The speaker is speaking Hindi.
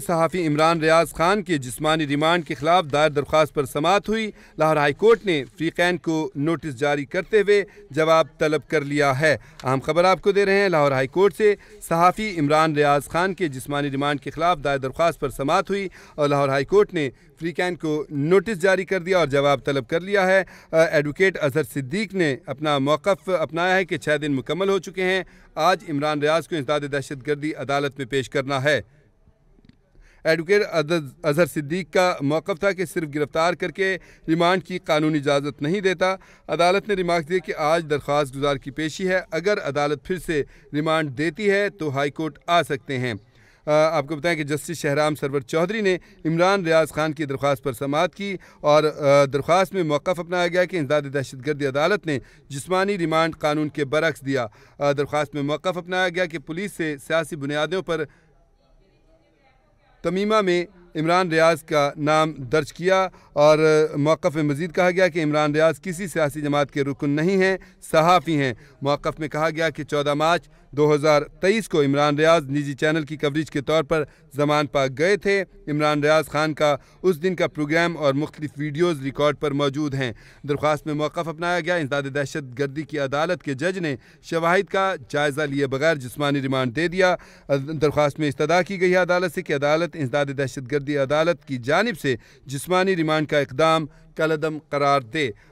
सहाफ़ी इमरान रियाज खान के जिसमानी रिमांड के खिलाफ दायर दरख्वास्त पर समात हुई लाहौर हाई कोर्ट ने फ्रीकैन को नोटिस जारी करते हुए जवाब तलब कर लिया है अहम खबर आपको दे रहे हैं लाहौर हाई कोर्ट से सहाफ़ी इमरान रियाज खान के जिसमानी रिमांड के खिलाफ दायर दरख्वास्त पर समात हुई और लाहौर हाई कोर्ट ने फ्रीकैन को नोटिस जारी कर दिया और जवाब तलब कर लिया है एडवोकेट अजहर सिद्दीक ने अपना मौक़ अपनाया है कि छः दिन मुकम्मल हो चुके हैं आज इमरान रियाज को इंसदाद दहशत गर्दी अदालत में पेश करना है एडवोकेट अजहर सिद्दीक का मौक़ था कि सिर्फ गिरफ़्तार करके रिमांड की कानूनी इजाज़त नहीं देता अदालत ने रिमार्क दिए कि आज दरख्वास्त गुजार की पेशी है अगर अदालत फिर से रिमांड देती है तो हाईकोर्ट आ सकते हैं आपको बताएं कि जस्टिस शहराम सरवर चौधरी ने इमरान रियाज खान की दरख्वास्त पर समात की और दरख्वास्त में मौक़ अपनाया गया कि इंजाद दहशत गर्दी अदालत ने जिसमानी रिमांड कानून के बरक्स दिया दरख्वास्त में मौक़ अपनाया गया कि पुलिस से सियासी बुनियादों पर tamima me इमरान रियाज का नाम दर्ज किया और मौक़ में मज़ीद कहा गया कि इमरान रियाज किसी सियासी जमात के रुकन नहीं हैं सहाफ़ी हैं मौक़ में कहा गया कि चौदह मार्च 2023 को इमरान रियाज निजी चैनल की कवरेज के तौर पर जमान पा गए थे इमरान रियाज खान का उस दिन का प्रोग्राम और मुख्तफ वीडियोज़ रिकॉर्ड पर मौजूद हैं दरख्वास्त में मौक़ अपनाया गया इंसाद दहशत गर्दी की अदालत के जज ने शवाहिद का जायज़ा लिए बगैर जिसमानी रिमांड दे दिया दरख्वास्त में इस्तः की गई है अदालत से कि अदालत इंसाद दहशत सरहदी अदालत की जानब से जिसमानी रिमांड का इकदाम कलदम करार दे